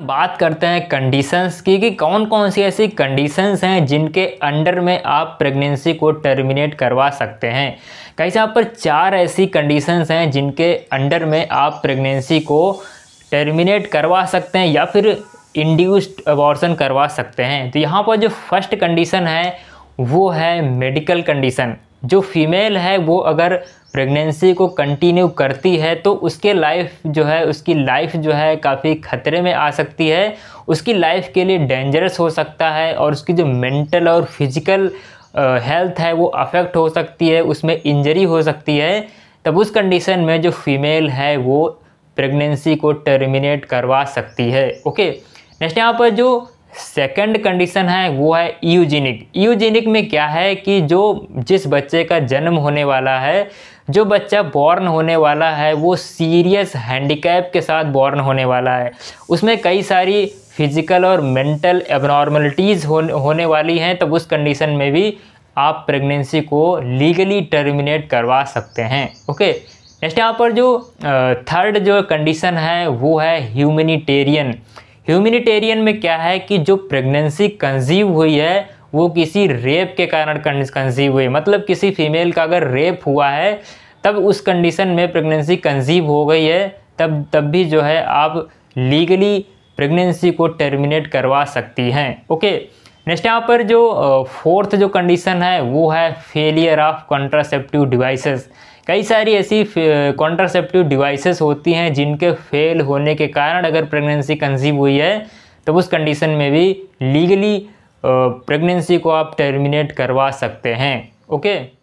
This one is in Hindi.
बात करते हैं कंडीशंस की कि कौन कौन सी ऐसी कंडीशंस हैं जिनके अंडर में आप प्रेगनेंसी को टर्मिनेट करवा सकते हैं कहीं यहाँ पर चार ऐसी कंडीशंस हैं जिनके अंडर में आप प्रेगनेंसी को टर्मिनेट करवा सकते हैं या फिर इंड्यूस्ड अबॉर्सन करवा सकते हैं तो यहाँ पर जो फर्स्ट कंडीशन है वो है मेडिकल कंडीशन जो फीमेल है वो अगर प्रेगनेंसी को कंटिन्यू करती है तो उसके लाइफ जो है उसकी लाइफ जो है काफ़ी खतरे में आ सकती है उसकी लाइफ के लिए डेंजरस हो सकता है और उसकी जो मेंटल और फिजिकल हेल्थ है वो अफेक्ट हो सकती है उसमें इंजरी हो सकती है तब उस कंडीशन में जो फीमेल है वो प्रेगनेंसी को टर्मिनेट करवा सकती है ओके नेक्स्ट यहाँ पर जो सेकंड कंडीशन है वो है यूजिनिक यूजिनिक में क्या है कि जो जिस बच्चे का जन्म होने वाला है जो बच्चा बॉर्न होने वाला है वो सीरियस हैंडीकैप के साथ बॉर्न होने वाला है उसमें कई सारी फिजिकल और मेंटल एबनॉर्मलिटीज़ हो, होने वाली हैं तब उस कंडीशन में भी आप प्रेगनेंसी को लीगली टर्मिनेट करवा सकते हैं ओके नेक्स्ट यहाँ पर जो थर्ड जो कंडीशन है वो है ह्यूमनिटेरियन ह्यूमिनिटेरियन में क्या है कि जो प्रेगनेंसी कंजीव हुई है वो किसी रेप के कारण कंजीव हुई मतलब किसी फीमेल का अगर रेप हुआ है तब उस कंडीशन में प्रेगनेंसी कंजीव हो गई है तब तब भी जो है आप लीगली प्रेगनेंसी को टर्मिनेट करवा सकती हैं ओके नेक्स्ट यहाँ पर जो फोर्थ जो कंडीशन है वो है फेलियर ऑफ कॉन्ट्रासेप्टिव डिवाइसेस कई सारी ऐसी कॉन्ट्रासेप्टिव डिवाइसेस होती हैं जिनके फेल होने के कारण अगर प्रेगनेंसी कंजीव हुई है तो उस कंडीशन में भी लीगली प्रेगनेंसी को आप टर्मिनेट करवा सकते हैं ओके